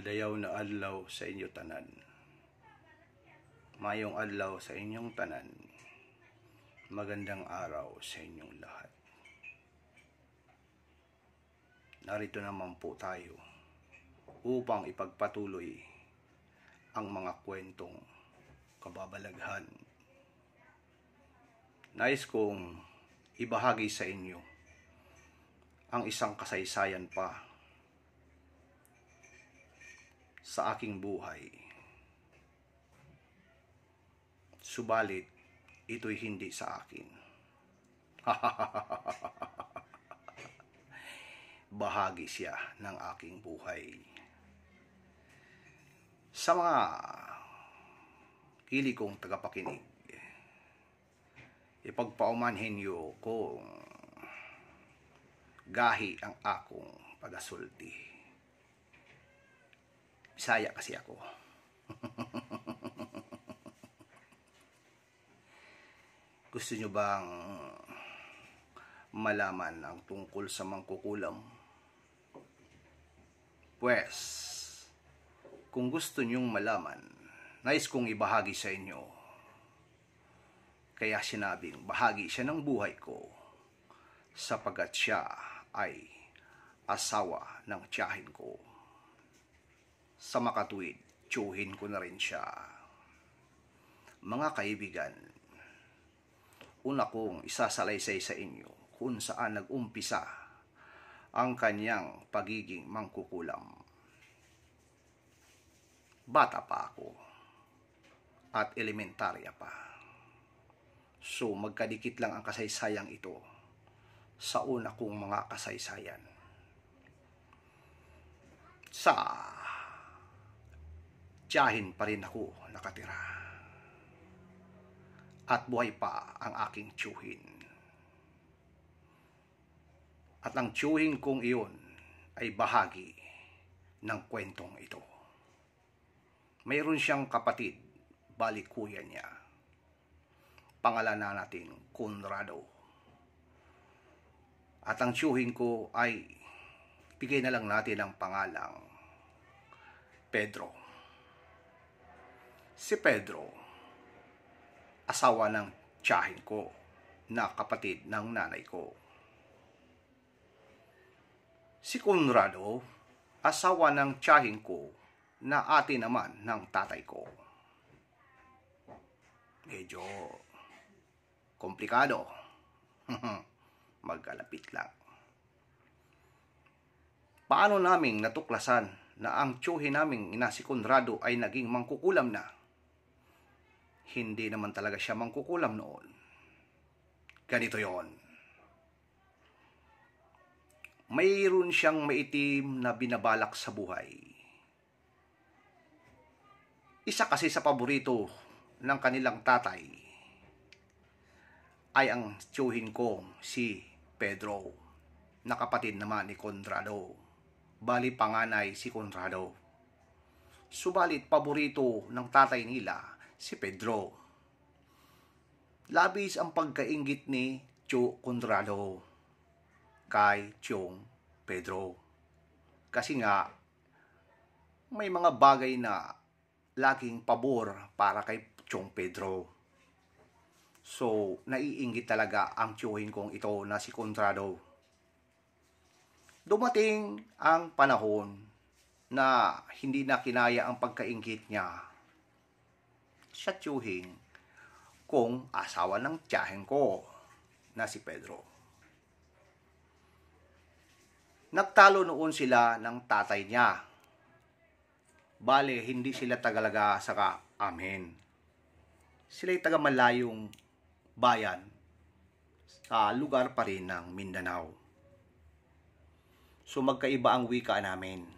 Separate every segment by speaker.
Speaker 1: Madayaw na adlaw sa inyo tanan. Mayong adlaw sa inyong tanan. Magandang araw sa inyong lahat. Narito naman po tayo upang ipagpatuloy ang mga kwentong kababalaghan. Nais kong ibahagi sa inyo ang isang kasaysayan pa sa aking buhay. Subalit, ito'y hindi sa akin. Bahagi siya ng aking buhay. Sa mga kili kong tagapakinig, ipagpaumanhin niyo kung gahi ang akong pagasulti. Bisaya kasi ako. Gusto nyo bang malaman ang tungkol sa mangkukulam? Pwes, kung gusto nyong malaman, nais kong ibahagi sa inyo. Kaya sinabing bahagi siya ng buhay ko sapagat siya ay asawa ng tiyahin ko sa makatuwid, tsuhin ko na rin siya. Mga kaibigan, una kong isasalaysay sa inyo kung saan nagumpisa ang kanyang pagiging mangkukulam. Bata pa ako at elementarya pa. So magkadikit lang ang kasaysayang ito sa una kong mga kasaysayan. Sa tiyahin pa rin ako nakatira. At buhay pa ang aking tiyuhin. At ang tiyuhin kong iyon ay bahagi ng kwentong ito. Mayroon siyang kapatid, bali kuya niya. Pangalan na natin, Conrado. At ang tiyuhin ko ay bigay na lang natin ang pangalang Pedro si Pedro, asawa ng tiyahin ko na kapatid ng nanay ko. Si Conrado, asawa ng tiyahin ko na ate naman ng tatay ko. Medyo komplikado. Magkalapit lang. Paano naming natuklasan na ang tiyuhin naming ina si Conrado ay naging mangkukulam na hindi naman talaga siya mangkukulam noon. Ganito yon. Mayroon siyang maitim na binabalak sa buhay. Isa kasi sa paborito ng kanilang tatay ay ang tiyuhin kong si Pedro na kapatid naman ni Conrado. Bali panganay si Conrado. Subalit paborito ng tatay nila si Pedro. Labis ang pagkaingit ni Chu Conrado kay Chong Pedro. Kasi nga, may mga bagay na laging pabor para kay Chong Pedro. So, naiinggit talaga ang tiyuhin kong ito na si Contrado. Dumating ang panahon na hindi na kinaya ang pagkaingit niya sa tiyuhing kung asawa ng tiyahin ko na si Pedro. Nagtalo noon sila ng tatay niya. Bale, hindi sila tagalaga saka amin. Sila'y taga malayong bayan sa lugar pa rin ng Mindanao. So magkaiba ang wika namin.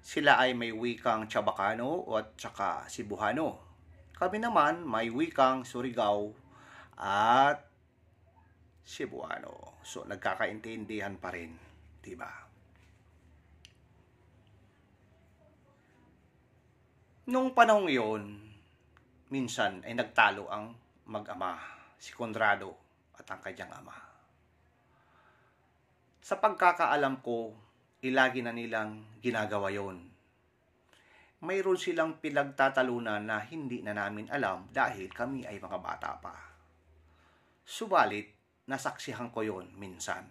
Speaker 1: Sila ay may wikang Chabacano at saka Cebuano kami naman may wikang Surigao at Cebuano. So nagkakaintindihan pa rin, 'di ba? Nung panahong iyon, minsan ay nagtalo ang mag-ama, si Conrado at ang kanyang ama. Sa pagkakaalam ko, ilagi na nilang ginagawa yon mayroon silang pinagtatalunan na hindi na namin alam dahil kami ay mga bata pa. Subalit, nasaksihan ko yon minsan.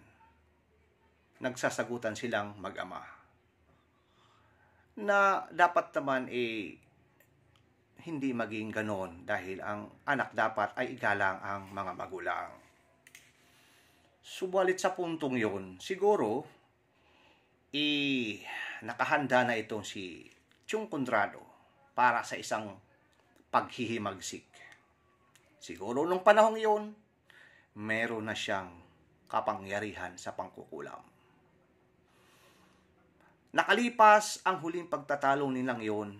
Speaker 1: Nagsasagutan silang mag-ama. Na dapat naman eh, hindi maging ganon dahil ang anak dapat ay igalang ang mga magulang. Subalit sa puntong yon, siguro, eh, nakahanda na itong si Chong Condrado para sa isang paghihimagsik. Siguro nung panahong iyon, meron na siyang kapangyarihan sa pangkukulam. Nakalipas ang huling pagtatalo nilang iyon,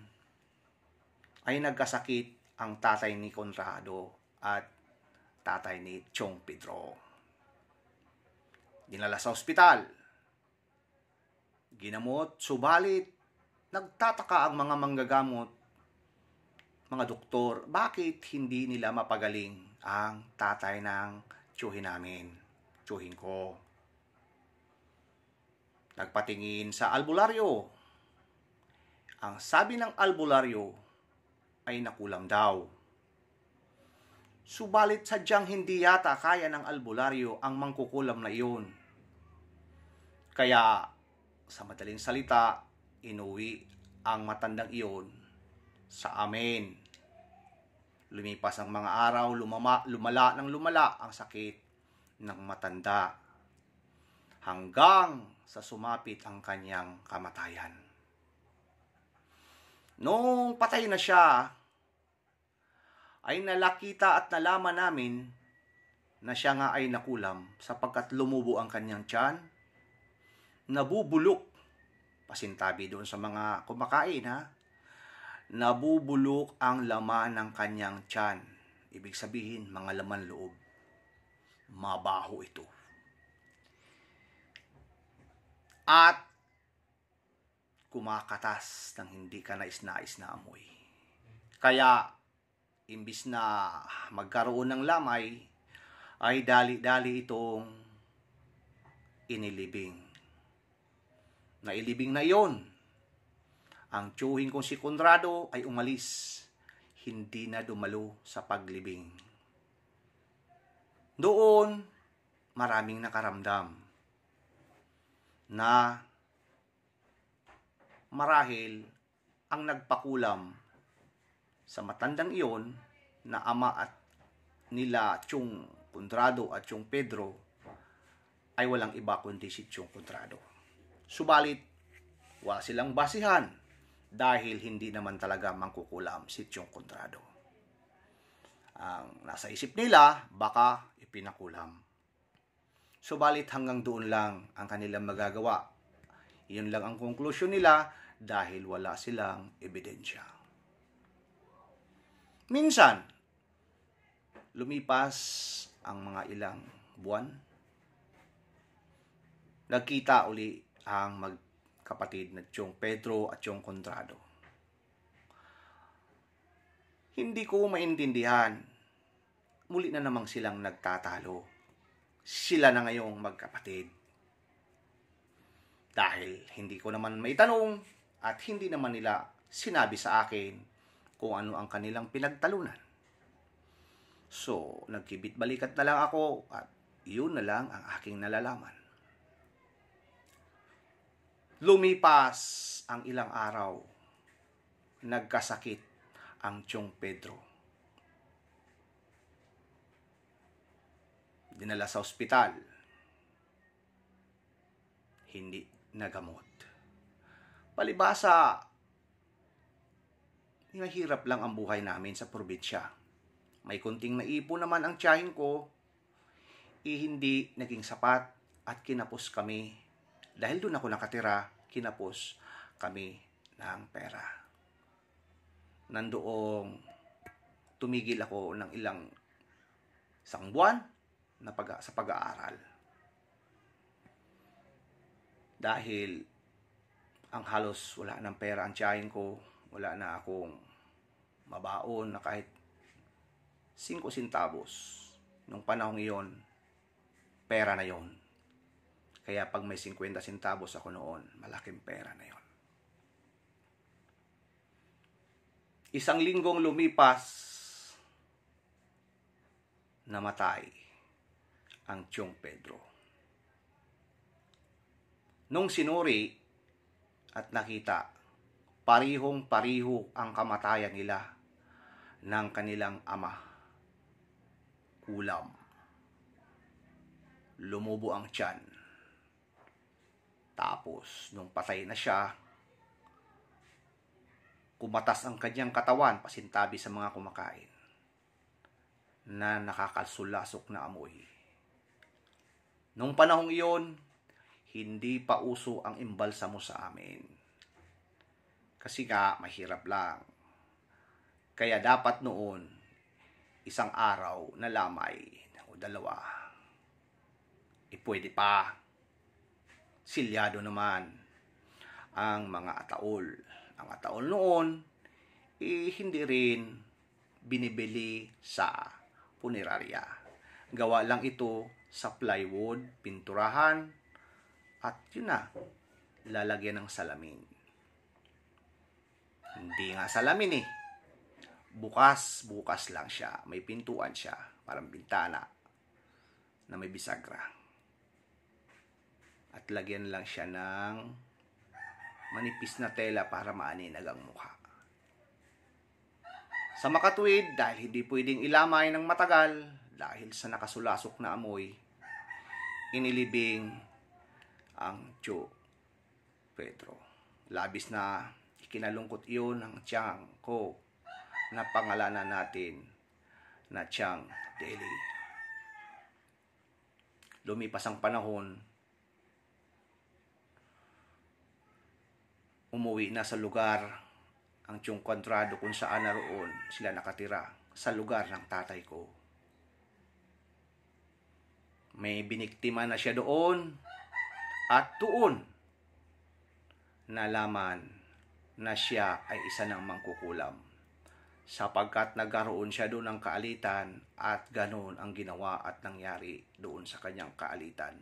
Speaker 1: ay nagkasakit ang tatay ni Conrado at tatay ni Chong Pedro. Dinala sa ospital. Ginamot, subalit Nagtataka ang mga manggagamot, mga doktor, bakit hindi nila mapagaling ang tatay ng tsuhin namin, tsuhin ko. Nagpatingin sa albularyo. Ang sabi ng albularyo ay nakulam daw. Subalit sadyang hindi yata kaya ng albularyo ang mangkukulam na iyon. Kaya, sa madaling salita, inuwi ang matandang iyon sa amin. Lumipas ang mga araw, lumama, lumala ng lumala ang sakit ng matanda hanggang sa sumapit ang kanyang kamatayan. Noong patay na siya, ay nalakita at nalaman namin na siya nga ay nakulam sapagkat lumubo ang kanyang tiyan, nabubulok pasintabi doon sa mga kumakain ha, nabubulok ang laman ng kanyang tiyan. Ibig sabihin, mga laman loob. Mabaho ito. At kumakatas ng hindi ka nais-nais na amoy. Kaya, imbis na magkaroon ng lamay, ay dali-dali itong inilibing na ilibing na iyon. Ang tiyuhin kong si Conrado ay umalis. Hindi na dumalo sa paglibing. Doon, maraming nakaramdam na marahil ang nagpakulam sa matandang iyon na ama at nila Chung Condrado at Chong Pedro ay walang iba kundi si Chung Condrado. Subalit, wala silang basihan dahil hindi naman talaga mangkukulam si Tiong Contrado. Ang nasa isip nila, baka ipinakulam. Subalit hanggang doon lang ang kanilang magagawa. Iyon lang ang konklusyon nila dahil wala silang ebidensya. Minsan, lumipas ang mga ilang buwan, nagkita uli ang magkapatid na Tiyong Pedro at Tiyong Contrado. Hindi ko maintindihan. Muli na namang silang nagtatalo. Sila na ngayong magkapatid. Dahil hindi ko naman maitanong at hindi naman nila sinabi sa akin kung ano ang kanilang pinagtalunan. So, nagkibit balikat na lang ako at yun na lang ang aking nalalaman. Lumipas ang ilang araw. Nagkasakit ang Chong Pedro. Dinala sa ospital. Hindi nagamot. Palibasa, mahirap lang ang buhay namin sa probinsya. May kunting naipon naman ang tiyahin ko, eh hindi naging sapat at kinapos kami dahil doon ako nakatira kinapos kami ng pera. Nandoong tumigil ako ng ilang isang buwan na pag, sa pag-aaral. Dahil ang halos wala ng pera ang tiyahin ko, wala na akong mabaon na kahit 5 centavos. Nung panahong iyon, pera na yon kaya pag may 50 centavos ako noon, malaking pera na yon. Isang linggong lumipas, namatay ang Tiyong Pedro. Nung sinuri at nakita, parihong pariho ang kamatayan nila ng kanilang ama. Kulam. Lumubo ang tiyan tapos, nung patay na siya, kumatas ang kanyang katawan pasintabi sa mga kumakain na nakakasulasok na amoy. Nung panahong iyon, hindi pa uso ang imbalsa mo sa amin. Kasi nga, mahirap lang. Kaya dapat noon, isang araw na lamay o dalawa, eh pwede pa silyado naman ang mga ataol. Ang ataol noon, eh, hindi rin binibili sa punerarya. Gawa lang ito sa plywood, pinturahan, at yun na, lalagyan ng salamin. Hindi nga salamin eh. Bukas, bukas lang siya. May pintuan siya, parang bintana na may bisagra at lagyan lang siya ng manipis na tela para maaninag ang mukha. Sa makatuwid, dahil hindi pwedeng ilamay ng matagal dahil sa nakasulasok na amoy, inilibing ang Cho Pedro. Labis na ikinalungkot iyon ng Chiang Ko na pangalanan natin na Chiang Daily. Lumipas ang panahon umuwi na sa lugar ang tiyong kontrado kung saan naroon sila nakatira sa lugar ng tatay ko. May biniktima na siya doon at tuon nalaman na siya ay isa ng mangkukulam sapagkat nagaroon siya doon ng kaalitan at ganoon ang ginawa at nangyari doon sa kanyang kaalitan.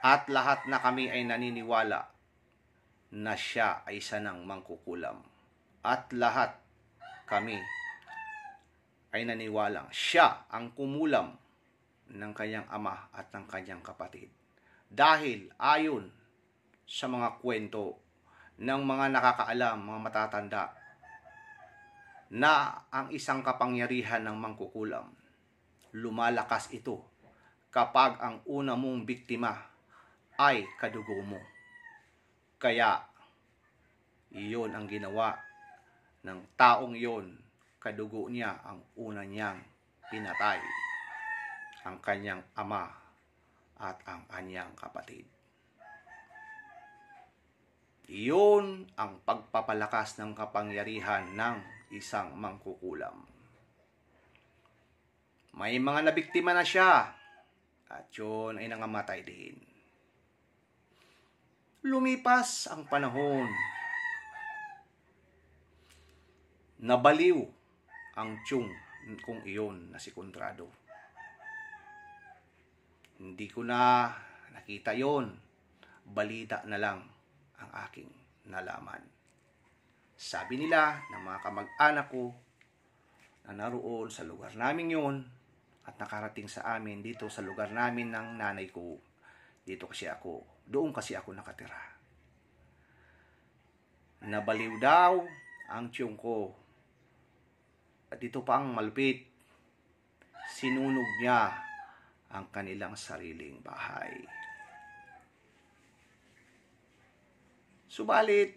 Speaker 1: At lahat na kami ay naniniwala na siya ay sanang mangkukulam. At lahat kami ay naniwalang siya ang kumulam ng kanyang ama at ng kanyang kapatid. Dahil ayon sa mga kwento ng mga nakakaalam, mga matatanda, na ang isang kapangyarihan ng mangkukulam, lumalakas ito kapag ang una mong biktima ay kadugo mo. Kaya, iyon ang ginawa ng taong iyon. Kadugo niya ang una niyang pinatay. Ang kanyang ama at ang kanyang kapatid. Iyon ang pagpapalakas ng kapangyarihan ng isang mangkukulam. May mga nabiktima na siya at yun ay nangamatay din. Lumipas ang panahon. Nabaliw ang tiyong kong iyon na si Kontrado. Hindi ko na nakita yon. Balita na lang ang aking nalaman. Sabi nila na mga kamag-anak ko na naroon sa lugar namin yon at nakarating sa amin dito sa lugar namin ng nanay ko. Dito kasi ako doon kasi ako nakatira. Nabaliw daw ang tiyong ko. At ito pa ang malupit. Sinunog niya ang kanilang sariling bahay. Subalit,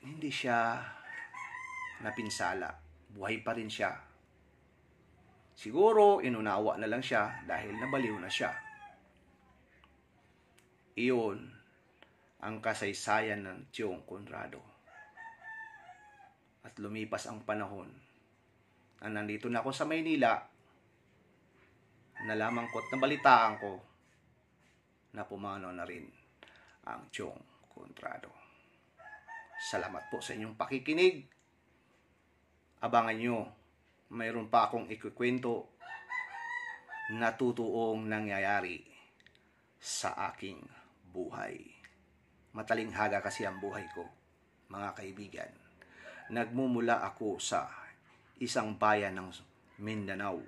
Speaker 1: hindi siya napinsala. Buhay pa rin siya. Siguro, inunawa na lang siya dahil nabaliw na siya. Iyon ang kasaysayan ng Tiyong Conrado. At lumipas ang panahon na nandito na ako sa Maynila, nalaman ko at nabalitaan ko na pumano na rin ang Tiyong Conrado. Salamat po sa inyong pakikinig. Abangan nyo, mayroon pa akong ikukwento na totoong nangyayari sa aking buhay. Matalinghaga kasi ang buhay ko, mga kaibigan. Nagmumula ako sa isang bayan ng Mindanao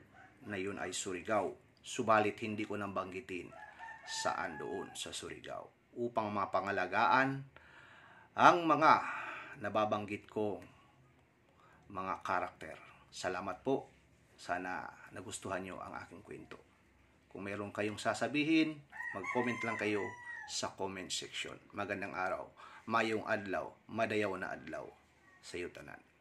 Speaker 1: na yun ay Surigao. Subalit hindi ko nang banggitin saan doon sa Surigao upang mapangalagaan ang mga nababanggit ko mga karakter. Salamat po. Sana nagustuhan nyo ang aking kwento. Kung meron kayong sasabihin, mag-comment lang kayo sa comment section. Magandang araw, mayong adlaw, madayaw na adlaw sa iyo tanan.